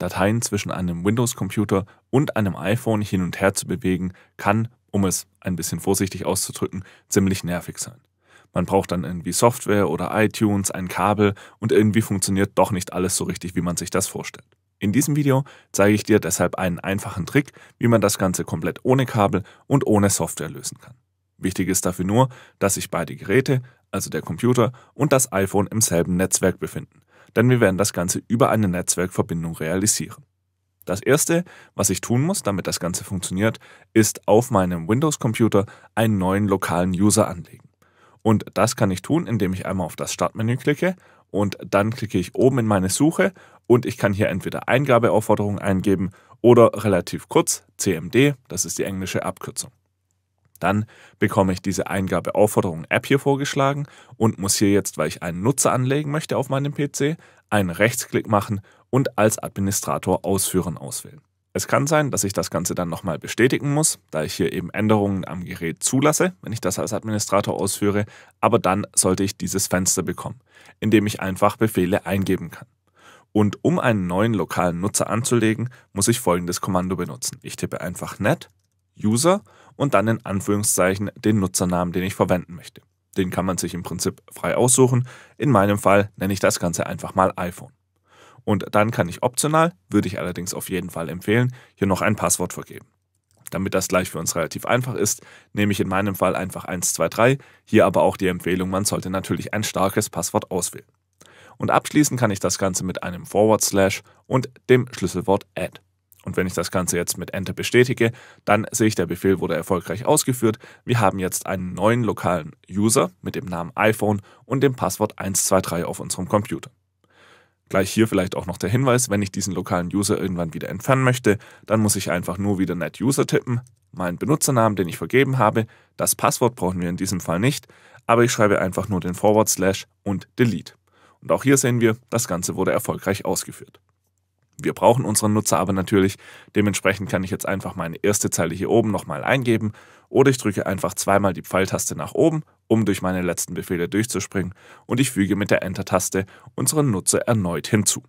Dateien zwischen einem Windows-Computer und einem iPhone hin und her zu bewegen, kann, um es ein bisschen vorsichtig auszudrücken, ziemlich nervig sein. Man braucht dann irgendwie Software oder iTunes, ein Kabel und irgendwie funktioniert doch nicht alles so richtig, wie man sich das vorstellt. In diesem Video zeige ich dir deshalb einen einfachen Trick, wie man das Ganze komplett ohne Kabel und ohne Software lösen kann. Wichtig ist dafür nur, dass sich beide Geräte, also der Computer und das iPhone im selben Netzwerk befinden denn wir werden das Ganze über eine Netzwerkverbindung realisieren. Das erste, was ich tun muss, damit das Ganze funktioniert, ist auf meinem Windows-Computer einen neuen lokalen User anlegen. Und das kann ich tun, indem ich einmal auf das Startmenü klicke und dann klicke ich oben in meine Suche und ich kann hier entweder Eingabeaufforderung eingeben oder relativ kurz CMD, das ist die englische Abkürzung. Dann bekomme ich diese Eingabeaufforderung-App hier vorgeschlagen und muss hier jetzt, weil ich einen Nutzer anlegen möchte auf meinem PC, einen Rechtsklick machen und als Administrator Ausführen auswählen. Es kann sein, dass ich das Ganze dann nochmal bestätigen muss, da ich hier eben Änderungen am Gerät zulasse, wenn ich das als Administrator ausführe, aber dann sollte ich dieses Fenster bekommen, in dem ich einfach Befehle eingeben kann. Und um einen neuen lokalen Nutzer anzulegen, muss ich folgendes Kommando benutzen. Ich tippe einfach net User und dann in Anführungszeichen den Nutzernamen, den ich verwenden möchte. Den kann man sich im Prinzip frei aussuchen. In meinem Fall nenne ich das Ganze einfach mal iPhone. Und dann kann ich optional, würde ich allerdings auf jeden Fall empfehlen, hier noch ein Passwort vergeben. Damit das gleich für uns relativ einfach ist, nehme ich in meinem Fall einfach 123, hier aber auch die Empfehlung, man sollte natürlich ein starkes Passwort auswählen. Und abschließen kann ich das Ganze mit einem Forward Slash und dem Schlüsselwort Add. Und wenn ich das Ganze jetzt mit Enter bestätige, dann sehe ich, der Befehl wurde erfolgreich ausgeführt. Wir haben jetzt einen neuen lokalen User mit dem Namen iPhone und dem Passwort 123 auf unserem Computer. Gleich hier vielleicht auch noch der Hinweis, wenn ich diesen lokalen User irgendwann wieder entfernen möchte, dann muss ich einfach nur wieder NetUser tippen, meinen Benutzernamen, den ich vergeben habe, das Passwort brauchen wir in diesem Fall nicht, aber ich schreibe einfach nur den Forward Slash und Delete. Und auch hier sehen wir, das Ganze wurde erfolgreich ausgeführt. Wir brauchen unseren Nutzer aber natürlich. Dementsprechend kann ich jetzt einfach meine erste Zeile hier oben nochmal eingeben oder ich drücke einfach zweimal die Pfeiltaste nach oben, um durch meine letzten Befehle durchzuspringen und ich füge mit der Enter-Taste unseren Nutzer erneut hinzu.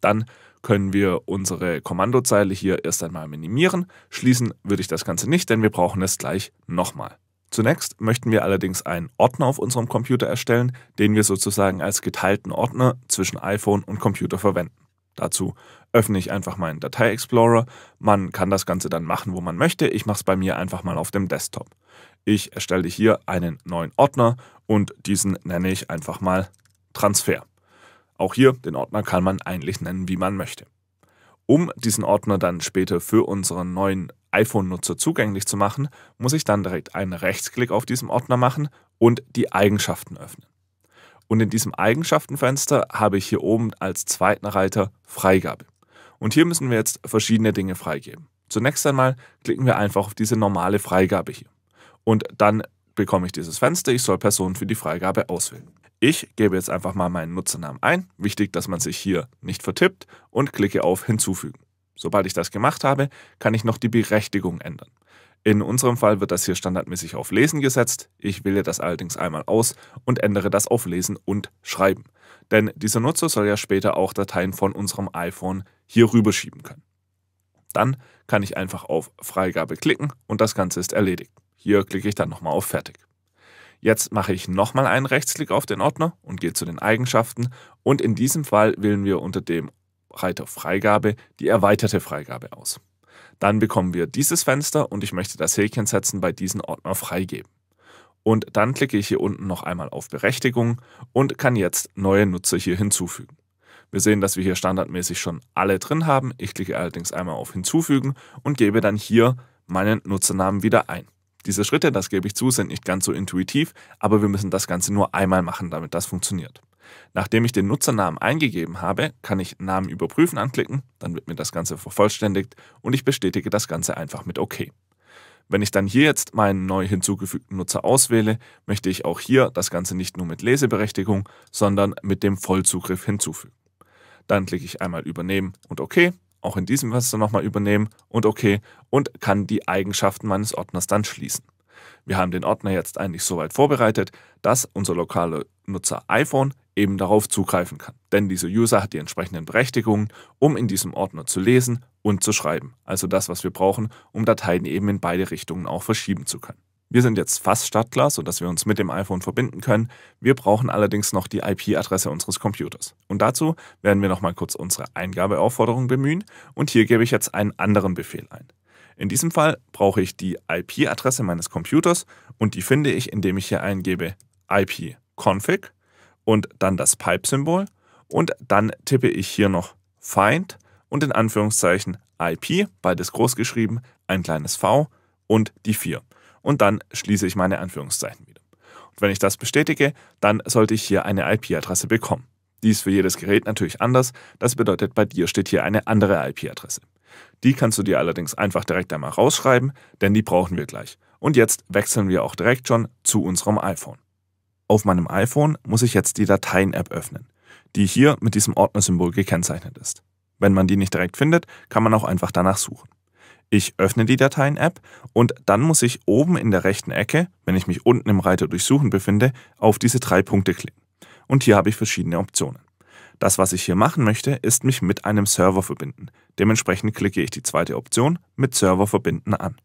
Dann können wir unsere Kommandozeile hier erst einmal minimieren. Schließen würde ich das Ganze nicht, denn wir brauchen es gleich nochmal. Zunächst möchten wir allerdings einen Ordner auf unserem Computer erstellen, den wir sozusagen als geteilten Ordner zwischen iPhone und Computer verwenden. Dazu öffne ich einfach meinen Datei-Explorer. Man kann das Ganze dann machen, wo man möchte. Ich mache es bei mir einfach mal auf dem Desktop. Ich erstelle hier einen neuen Ordner und diesen nenne ich einfach mal Transfer. Auch hier, den Ordner kann man eigentlich nennen, wie man möchte. Um diesen Ordner dann später für unseren neuen iPhone-Nutzer zugänglich zu machen, muss ich dann direkt einen Rechtsklick auf diesem Ordner machen und die Eigenschaften öffnen. Und in diesem Eigenschaftenfenster habe ich hier oben als zweiten Reiter Freigabe. Und hier müssen wir jetzt verschiedene Dinge freigeben. Zunächst einmal klicken wir einfach auf diese normale Freigabe hier. Und dann bekomme ich dieses Fenster, ich soll Personen für die Freigabe auswählen. Ich gebe jetzt einfach mal meinen Nutzernamen ein, wichtig, dass man sich hier nicht vertippt und klicke auf Hinzufügen. Sobald ich das gemacht habe, kann ich noch die Berechtigung ändern. In unserem Fall wird das hier standardmäßig auf Lesen gesetzt. Ich wähle das allerdings einmal aus und ändere das auf Lesen und Schreiben. Denn dieser Nutzer soll ja später auch Dateien von unserem iPhone hier rüberschieben können. Dann kann ich einfach auf Freigabe klicken und das Ganze ist erledigt. Hier klicke ich dann nochmal auf Fertig. Jetzt mache ich nochmal einen Rechtsklick auf den Ordner und gehe zu den Eigenschaften und in diesem Fall wählen wir unter dem Reiter Freigabe die erweiterte Freigabe aus. Dann bekommen wir dieses Fenster und ich möchte das Häkchen setzen bei diesen Ordner freigeben. Und dann klicke ich hier unten noch einmal auf Berechtigung und kann jetzt neue Nutzer hier hinzufügen. Wir sehen, dass wir hier standardmäßig schon alle drin haben. Ich klicke allerdings einmal auf Hinzufügen und gebe dann hier meinen Nutzernamen wieder ein. Diese Schritte, das gebe ich zu, sind nicht ganz so intuitiv, aber wir müssen das Ganze nur einmal machen, damit das funktioniert. Nachdem ich den Nutzernamen eingegeben habe, kann ich Namen überprüfen anklicken, dann wird mir das Ganze vervollständigt und ich bestätige das Ganze einfach mit OK. Wenn ich dann hier jetzt meinen neu hinzugefügten Nutzer auswähle, möchte ich auch hier das Ganze nicht nur mit Leseberechtigung, sondern mit dem Vollzugriff hinzufügen. Dann klicke ich einmal Übernehmen und OK, auch in diesem Fenster nochmal Übernehmen und OK und kann die Eigenschaften meines Ordners dann schließen. Wir haben den Ordner jetzt eigentlich so weit vorbereitet, dass unser lokaler Nutzer iPhone eben darauf zugreifen kann. Denn dieser User hat die entsprechenden Berechtigungen, um in diesem Ordner zu lesen und zu schreiben. Also das, was wir brauchen, um Dateien eben in beide Richtungen auch verschieben zu können. Wir sind jetzt fast startklar, sodass wir uns mit dem iPhone verbinden können. Wir brauchen allerdings noch die IP-Adresse unseres Computers. Und dazu werden wir nochmal kurz unsere Eingabeaufforderung bemühen. Und hier gebe ich jetzt einen anderen Befehl ein. In diesem Fall brauche ich die IP-Adresse meines Computers und die finde ich, indem ich hier eingebe ipconfig und dann das Pipe-Symbol und dann tippe ich hier noch find und in Anführungszeichen IP, beides groß geschrieben, ein kleines v und die 4. Und dann schließe ich meine Anführungszeichen wieder. Und wenn ich das bestätige, dann sollte ich hier eine IP-Adresse bekommen. Die ist für jedes Gerät natürlich anders, das bedeutet, bei dir steht hier eine andere IP-Adresse. Die kannst du dir allerdings einfach direkt einmal rausschreiben, denn die brauchen wir gleich. Und jetzt wechseln wir auch direkt schon zu unserem iPhone. Auf meinem iPhone muss ich jetzt die Dateien-App öffnen, die hier mit diesem Ordnersymbol gekennzeichnet ist. Wenn man die nicht direkt findet, kann man auch einfach danach suchen. Ich öffne die Dateien-App und dann muss ich oben in der rechten Ecke, wenn ich mich unten im Reiter durchsuchen befinde, auf diese drei Punkte klicken. Und hier habe ich verschiedene Optionen. Das, was ich hier machen möchte, ist mich mit einem Server verbinden. Dementsprechend klicke ich die zweite Option mit Server verbinden an.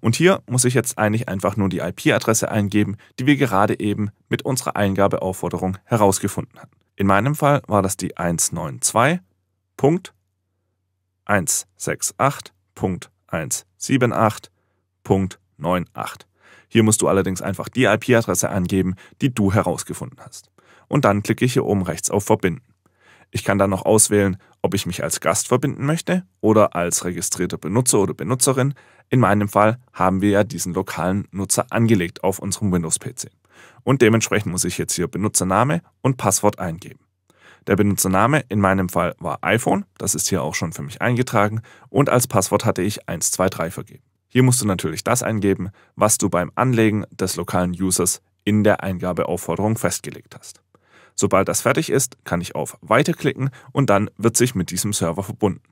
Und hier muss ich jetzt eigentlich einfach nur die IP-Adresse eingeben, die wir gerade eben mit unserer Eingabeaufforderung herausgefunden hatten. In meinem Fall war das die 192.168.178.98. Hier musst du allerdings einfach die IP-Adresse angeben, die du herausgefunden hast. Und dann klicke ich hier oben rechts auf Verbinden. Ich kann dann noch auswählen, ob ich mich als Gast verbinden möchte oder als registrierter Benutzer oder Benutzerin. In meinem Fall haben wir ja diesen lokalen Nutzer angelegt auf unserem Windows-PC. Und dementsprechend muss ich jetzt hier Benutzername und Passwort eingeben. Der Benutzername in meinem Fall war iPhone, das ist hier auch schon für mich eingetragen, und als Passwort hatte ich 123 vergeben. Hier musst du natürlich das eingeben, was du beim Anlegen des lokalen Users in der Eingabeaufforderung festgelegt hast. Sobald das fertig ist, kann ich auf Weiter klicken und dann wird sich mit diesem Server verbunden.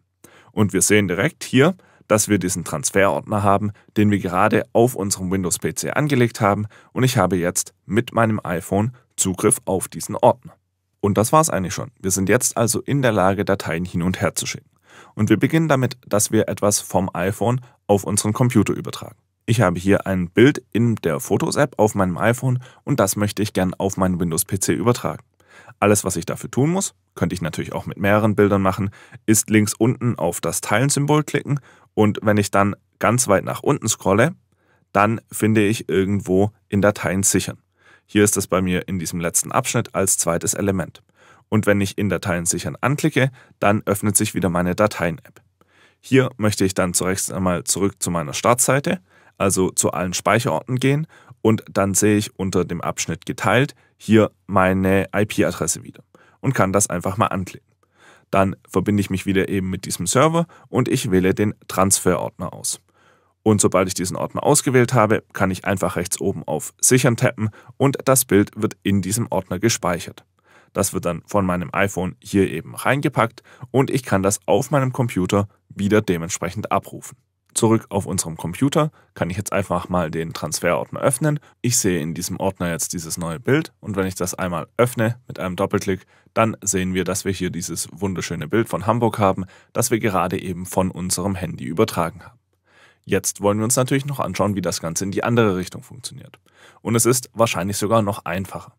Und wir sehen direkt hier, dass wir diesen Transferordner haben, den wir gerade auf unserem Windows-PC angelegt haben und ich habe jetzt mit meinem iPhone Zugriff auf diesen Ordner. Und das war's eigentlich schon. Wir sind jetzt also in der Lage, Dateien hin und her zu schicken. Und wir beginnen damit, dass wir etwas vom iPhone auf unseren Computer übertragen. Ich habe hier ein Bild in der Fotos-App auf meinem iPhone und das möchte ich gern auf meinen Windows-PC übertragen. Alles, was ich dafür tun muss, könnte ich natürlich auch mit mehreren Bildern machen, ist links unten auf das Teilen-Symbol klicken und wenn ich dann ganz weit nach unten scrolle, dann finde ich irgendwo in Dateien sichern. Hier ist es bei mir in diesem letzten Abschnitt als zweites Element. Und wenn ich in Dateien sichern anklicke, dann öffnet sich wieder meine Dateien-App. Hier möchte ich dann zunächst einmal zurück zu meiner Startseite, also zu allen Speicherorten gehen und dann sehe ich unter dem Abschnitt geteilt hier meine IP-Adresse wieder und kann das einfach mal anklicken. Dann verbinde ich mich wieder eben mit diesem Server und ich wähle den Transfer-Ordner aus. Und sobald ich diesen Ordner ausgewählt habe, kann ich einfach rechts oben auf Sichern tappen und das Bild wird in diesem Ordner gespeichert. Das wird dann von meinem iPhone hier eben reingepackt und ich kann das auf meinem Computer wieder dementsprechend abrufen. Zurück auf unserem Computer kann ich jetzt einfach mal den Transferordner öffnen. Ich sehe in diesem Ordner jetzt dieses neue Bild und wenn ich das einmal öffne mit einem Doppelklick, dann sehen wir, dass wir hier dieses wunderschöne Bild von Hamburg haben, das wir gerade eben von unserem Handy übertragen haben. Jetzt wollen wir uns natürlich noch anschauen, wie das Ganze in die andere Richtung funktioniert. Und es ist wahrscheinlich sogar noch einfacher.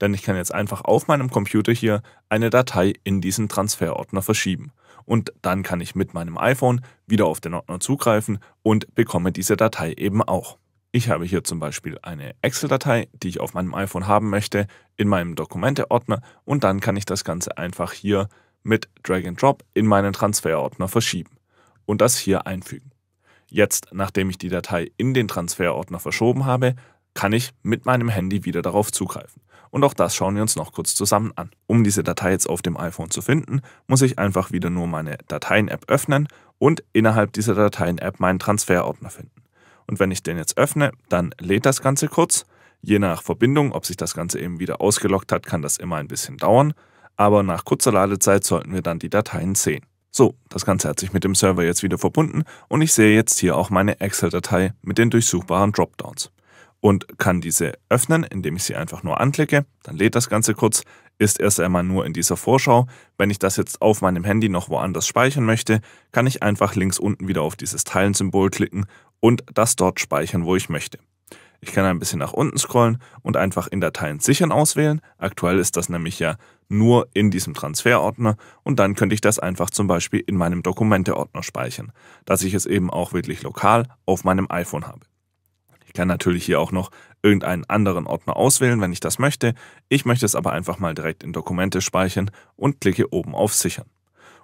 Denn ich kann jetzt einfach auf meinem Computer hier eine Datei in diesen Transferordner verschieben und dann kann ich mit meinem iPhone wieder auf den Ordner zugreifen und bekomme diese Datei eben auch. Ich habe hier zum Beispiel eine Excel-Datei, die ich auf meinem iPhone haben möchte, in meinem Dokumente-Ordner und dann kann ich das Ganze einfach hier mit Drag and Drop in meinen Transferordner verschieben und das hier einfügen. Jetzt, nachdem ich die Datei in den Transferordner verschoben habe, kann ich mit meinem Handy wieder darauf zugreifen. Und auch das schauen wir uns noch kurz zusammen an. Um diese Datei jetzt auf dem iPhone zu finden, muss ich einfach wieder nur meine Dateien-App öffnen und innerhalb dieser Dateien-App meinen Transferordner finden. Und wenn ich den jetzt öffne, dann lädt das Ganze kurz. Je nach Verbindung, ob sich das Ganze eben wieder ausgelockt hat, kann das immer ein bisschen dauern. Aber nach kurzer Ladezeit sollten wir dann die Dateien sehen. So, das Ganze hat sich mit dem Server jetzt wieder verbunden und ich sehe jetzt hier auch meine Excel-Datei mit den durchsuchbaren Dropdowns und kann diese öffnen, indem ich sie einfach nur anklicke. Dann lädt das Ganze kurz, ist erst einmal nur in dieser Vorschau. Wenn ich das jetzt auf meinem Handy noch woanders speichern möchte, kann ich einfach links unten wieder auf dieses Teilen-Symbol klicken und das dort speichern, wo ich möchte. Ich kann ein bisschen nach unten scrollen und einfach in Dateien sichern auswählen. Aktuell ist das nämlich ja nur in diesem Transferordner und dann könnte ich das einfach zum Beispiel in meinem Dokumenteordner speichern, dass ich es eben auch wirklich lokal auf meinem iPhone habe. Ich kann natürlich hier auch noch irgendeinen anderen Ordner auswählen, wenn ich das möchte. Ich möchte es aber einfach mal direkt in Dokumente speichern und klicke oben auf Sichern.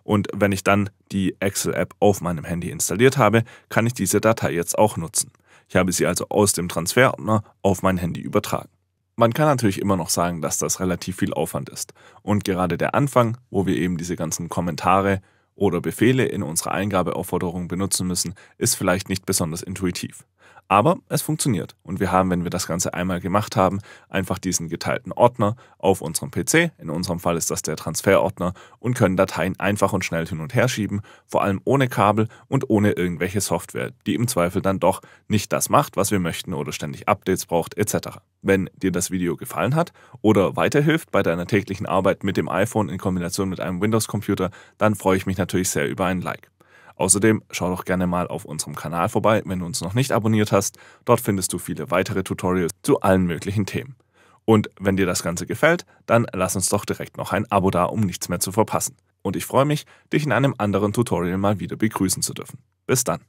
Und wenn ich dann die Excel-App auf meinem Handy installiert habe, kann ich diese Datei jetzt auch nutzen. Ich habe sie also aus dem Transferordner auf mein Handy übertragen. Man kann natürlich immer noch sagen, dass das relativ viel Aufwand ist. Und gerade der Anfang, wo wir eben diese ganzen Kommentare oder Befehle in unserer Eingabeaufforderung benutzen müssen, ist vielleicht nicht besonders intuitiv. Aber es funktioniert und wir haben, wenn wir das Ganze einmal gemacht haben, einfach diesen geteilten Ordner auf unserem PC, in unserem Fall ist das der Transferordner, und können Dateien einfach und schnell hin und her schieben, vor allem ohne Kabel und ohne irgendwelche Software, die im Zweifel dann doch nicht das macht, was wir möchten oder ständig Updates braucht etc. Wenn dir das Video gefallen hat oder weiterhilft bei deiner täglichen Arbeit mit dem iPhone in Kombination mit einem Windows-Computer, dann freue ich mich natürlich sehr über ein Like. Außerdem schau doch gerne mal auf unserem Kanal vorbei, wenn du uns noch nicht abonniert hast. Dort findest du viele weitere Tutorials zu allen möglichen Themen. Und wenn dir das Ganze gefällt, dann lass uns doch direkt noch ein Abo da, um nichts mehr zu verpassen. Und ich freue mich, dich in einem anderen Tutorial mal wieder begrüßen zu dürfen. Bis dann.